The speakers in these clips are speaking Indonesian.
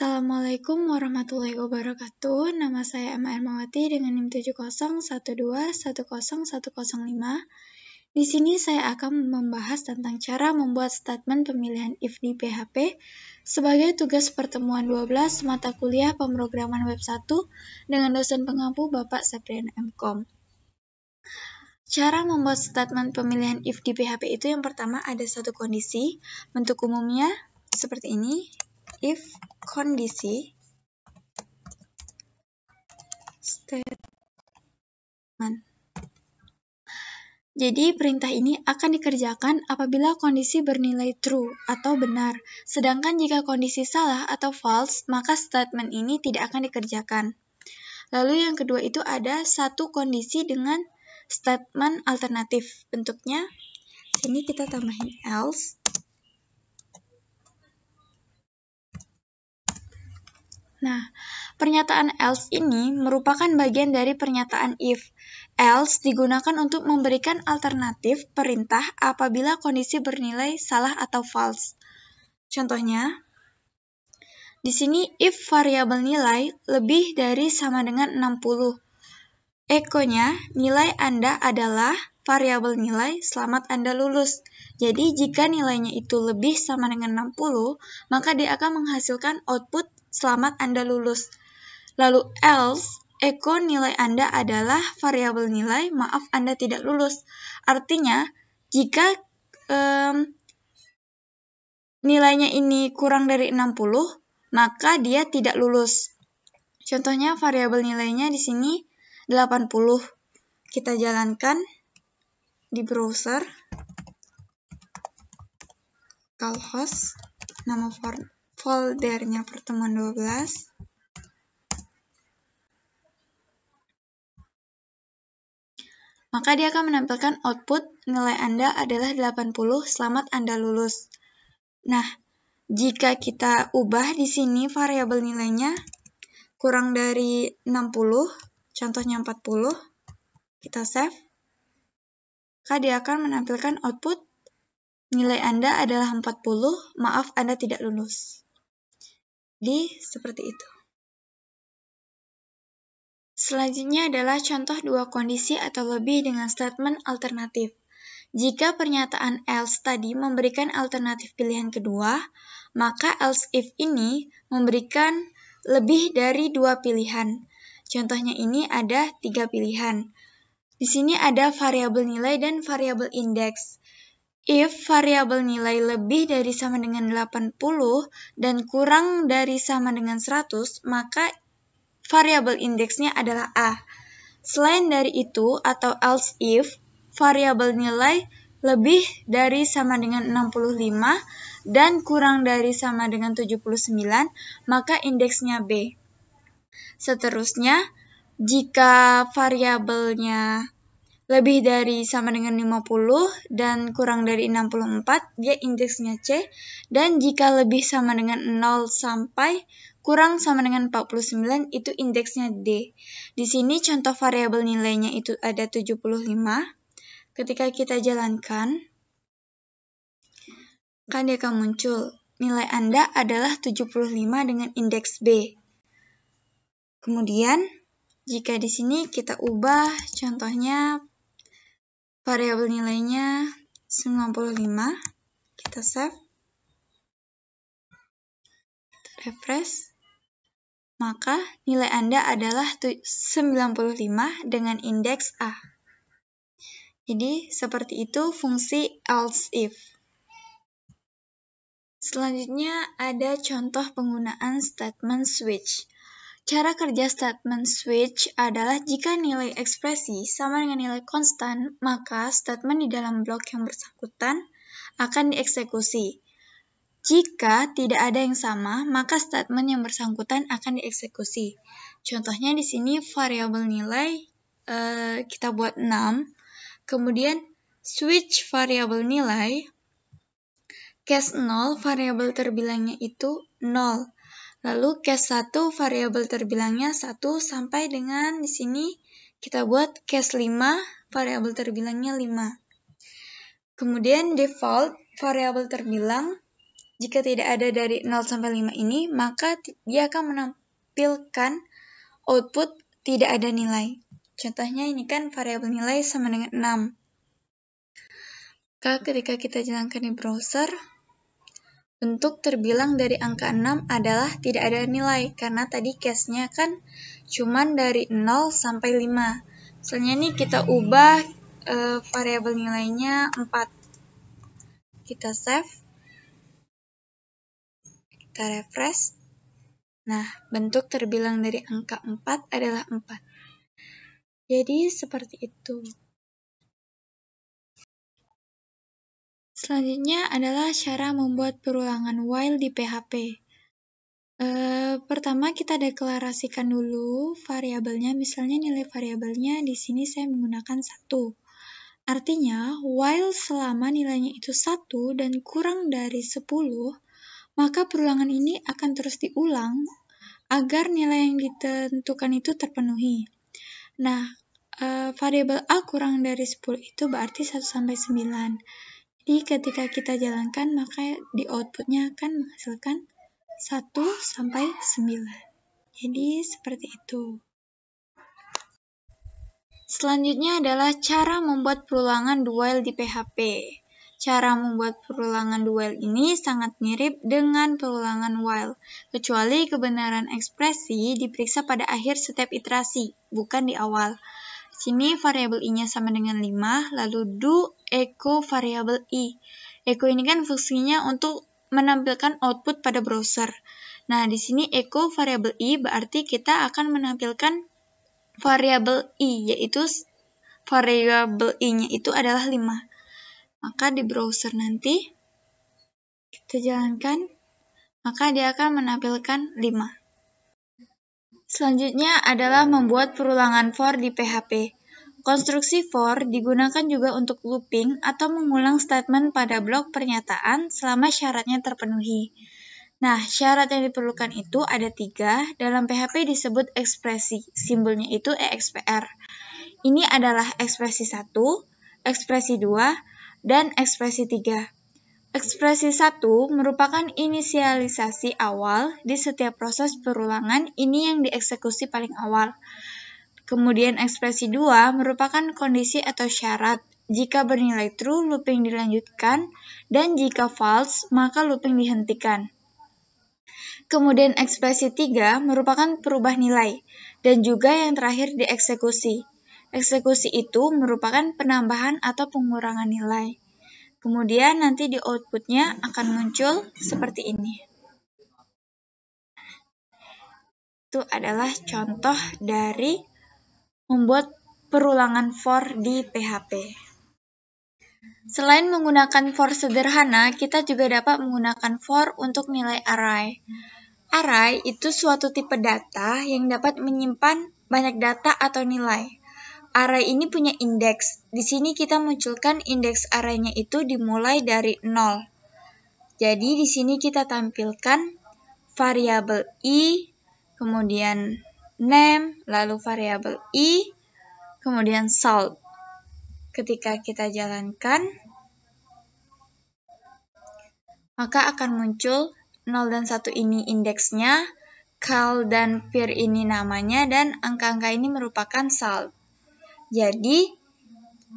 Assalamualaikum warahmatullahi wabarakatuh. Nama saya Emma Ermawati dengan NIM 701210105. Di sini saya akan membahas tentang cara membuat statement pemilihan IF di PHP sebagai tugas pertemuan 12 mata kuliah pemrograman web 1 dengan dosen pengampu Bapak Sabrian Mkom. Cara membuat statement pemilihan if di PHP itu yang pertama ada satu kondisi, bentuk umumnya seperti ini, if kondisi statement. Jadi, perintah ini akan dikerjakan apabila kondisi bernilai true atau benar, sedangkan jika kondisi salah atau false, maka statement ini tidak akan dikerjakan. Lalu yang kedua itu ada satu kondisi dengan statement alternatif. Bentuknya, sini kita tambahin else. Nah, pernyataan else ini merupakan bagian dari pernyataan if. Else digunakan untuk memberikan alternatif perintah apabila kondisi bernilai salah atau false. Contohnya, di sini if variabel nilai lebih dari sama dengan 60. Ekonya, nilai Anda adalah variabel nilai selamat Anda lulus. Jadi jika nilainya itu lebih sama dengan 60, maka dia akan menghasilkan output selamat Anda lulus. Lalu else, Eko nilai Anda adalah variabel nilai, maaf Anda tidak lulus. Artinya, jika um, nilainya ini kurang dari 60, maka dia tidak lulus. Contohnya variabel nilainya di sini 80. Kita jalankan di browser host nama foldernya pertemuan 12 maka dia akan menampilkan output nilai Anda adalah 80, selamat Anda lulus. Nah, jika kita ubah di sini variabel nilainya kurang dari 60, contohnya 40, kita save, maka dia akan menampilkan output nilai Anda adalah 40, maaf Anda tidak lulus di seperti itu. Selanjutnya adalah contoh dua kondisi atau lebih dengan statement alternatif. Jika pernyataan else tadi memberikan alternatif pilihan kedua, maka else if ini memberikan lebih dari dua pilihan. Contohnya ini ada tiga pilihan. Di sini ada variabel nilai dan variabel indeks if variabel nilai lebih dari sama dengan 80 dan kurang dari sama dengan 100, maka variabel indeksnya adalah A. Selain dari itu atau else if, variabel nilai lebih dari sama dengan 65 dan kurang dari sama dengan 79, maka indeksnya B. Seterusnya, jika variabelnya lebih dari sama dengan 50 dan kurang dari 64, dia indeksnya C. Dan jika lebih sama dengan 0 sampai kurang sama dengan 49, itu indeksnya D. Di sini contoh variabel nilainya itu ada 75. Ketika kita jalankan, kan dia akan muncul. Nilai Anda adalah 75 dengan indeks B. Kemudian, jika di sini kita ubah contohnya variabel nilainya 95 kita save kita refresh maka nilai Anda adalah 95 dengan indeks A. Jadi, seperti itu fungsi else if. Selanjutnya ada contoh penggunaan statement switch. Cara kerja statement switch adalah jika nilai ekspresi sama dengan nilai konstan, maka statement di dalam blok yang bersangkutan akan dieksekusi. Jika tidak ada yang sama, maka statement yang bersangkutan akan dieksekusi. Contohnya di sini variabel nilai eh, kita buat 6, kemudian switch variabel nilai, case 0, variabel terbilangnya itu 0. Lalu case 1 variabel terbilangnya 1 sampai dengan di sini kita buat case 5 variabel terbilangnya 5. Kemudian default variabel terbilang jika tidak ada dari 0 sampai 5 ini maka dia akan menampilkan output tidak ada nilai. Contohnya ini kan variabel nilai sama dengan 6. Maka ketika kita jalankan di browser, Bentuk terbilang dari angka 6 adalah tidak ada nilai, karena tadi case-nya kan cuman dari 0 sampai 5. Misalnya nih kita ubah e, variabel nilainya 4. Kita save. Kita refresh. Nah, bentuk terbilang dari angka 4 adalah 4. Jadi, seperti itu. Selanjutnya adalah cara membuat perulangan while di PHP. E, eh, pertama kita deklarasikan dulu variabelnya, misalnya nilai variabelnya di sini saya menggunakan satu. Artinya, while selama nilainya itu satu dan kurang dari 10, maka perulangan ini akan terus diulang agar nilai yang ditentukan itu terpenuhi. Nah, e, variabel A kurang dari 10 itu berarti 1 sampai 9. Jadi ketika kita jalankan maka di outputnya akan menghasilkan 1 sampai 9. Jadi seperti itu. Selanjutnya adalah cara membuat perulangan duel di PHP. Cara membuat perulangan duel ini sangat mirip dengan perulangan while, kecuali kebenaran ekspresi diperiksa pada akhir setiap iterasi, bukan di awal. Sini variabel i-nya sama dengan 5, lalu do echo variabel i. Echo ini kan fungsinya untuk menampilkan output pada browser. Nah, di sini echo variabel i berarti kita akan menampilkan variabel i, yaitu variabel i-nya itu adalah 5. Maka di browser nanti kita jalankan, maka dia akan menampilkan 5. Selanjutnya adalah ya. membuat perulangan for di PHP. Konstruksi for digunakan juga untuk looping atau mengulang statement pada blok pernyataan selama syaratnya terpenuhi. Nah, syarat yang diperlukan itu ada tiga, dalam PHP disebut ekspresi, simbolnya itu EXPR. Ini adalah ekspresi satu, ekspresi dua, dan ekspresi tiga. Ekspresi satu merupakan inisialisasi awal di setiap proses perulangan ini yang dieksekusi paling awal. Kemudian ekspresi dua merupakan kondisi atau syarat. Jika bernilai true, looping dilanjutkan, dan jika false, maka looping dihentikan. Kemudian ekspresi tiga merupakan perubah nilai, dan juga yang terakhir dieksekusi. Eksekusi itu merupakan penambahan atau pengurangan nilai. Kemudian nanti di outputnya akan muncul seperti ini. Itu adalah contoh dari membuat perulangan for di PHP. Selain menggunakan for sederhana, kita juga dapat menggunakan for untuk nilai array. Array itu suatu tipe data yang dapat menyimpan banyak data atau nilai array ini punya indeks. Di sini kita munculkan indeks arraynya itu dimulai dari 0. Jadi di sini kita tampilkan variabel i, kemudian name, lalu variabel i, kemudian salt. Ketika kita jalankan, maka akan muncul 0 dan 1 ini indeksnya, cal dan peer ini namanya, dan angka-angka ini merupakan salt. Jadi,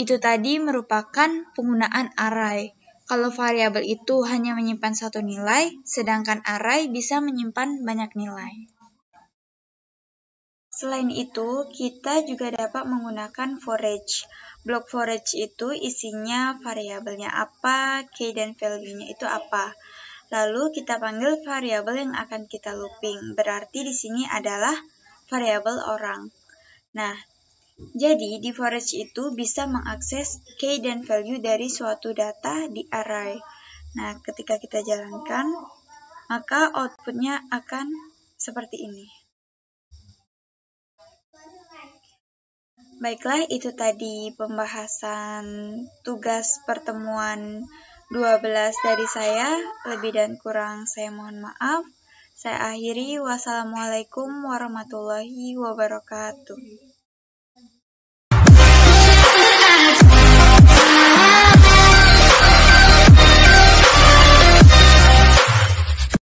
itu tadi merupakan penggunaan array. Kalau variabel itu hanya menyimpan satu nilai, sedangkan array bisa menyimpan banyak nilai. Selain itu, kita juga dapat menggunakan forage. each. Blok for itu isinya variabelnya apa, key dan value-nya itu apa. Lalu kita panggil variabel yang akan kita looping. Berarti di sini adalah variabel orang. Nah, jadi, di forage itu bisa mengakses key dan value dari suatu data di array. Nah, ketika kita jalankan, maka outputnya akan seperti ini. Baiklah, itu tadi pembahasan tugas pertemuan 12 dari saya. Lebih dan kurang saya mohon maaf. Saya akhiri, wassalamualaikum warahmatullahi wabarakatuh.